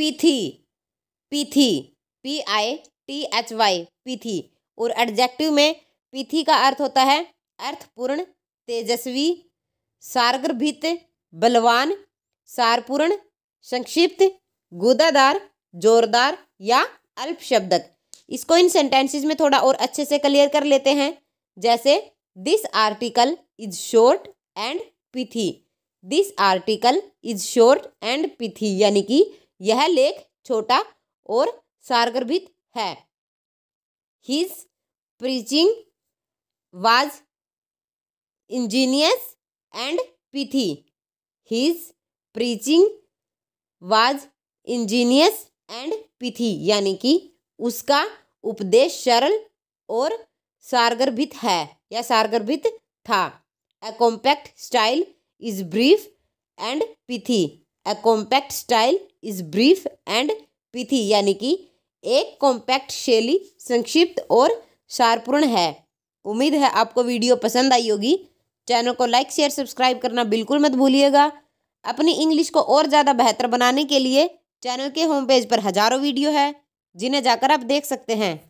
पीथी pithy P I T H Y pithy और adjective में पीथी का अर्थ होता है अर्थपूर्ण तेजस्वी सारगर्भित बलवान सारपूर्ण संक्षिप्त गुदादार जोरदार या अल्प शब्दक इसको इन सेंटेंसेस में थोड़ा और अच्छे से क्लियर कर लेते हैं जैसे this article is short and pithy this article is short and pithy यानी कि यह लेख छोटा और सारगर्भित है his preaching was ingenious and pithy his preaching was ingenious and pithy यानी कि उसका उपदेश सरल और सारगर्भित है या सारगर्भित था a compact style is brief and pithy a compact style is brief and pithy यानी कि एक कॉम्पैक्ट शैली संक्षिप्त और सारपूर्ण है उम्मीद है आपको वीडियो पसंद आई होगी चैनल को लाइक शेयर सब्सक्राइब करना बिल्कुल मत भूलिएगा अपनी इंग्लिश को और ज़्यादा बेहतर बनाने के लिए चैनल के होम पेज पर हज़ारों वीडियो है जिन्हें जाकर आप देख सकते हैं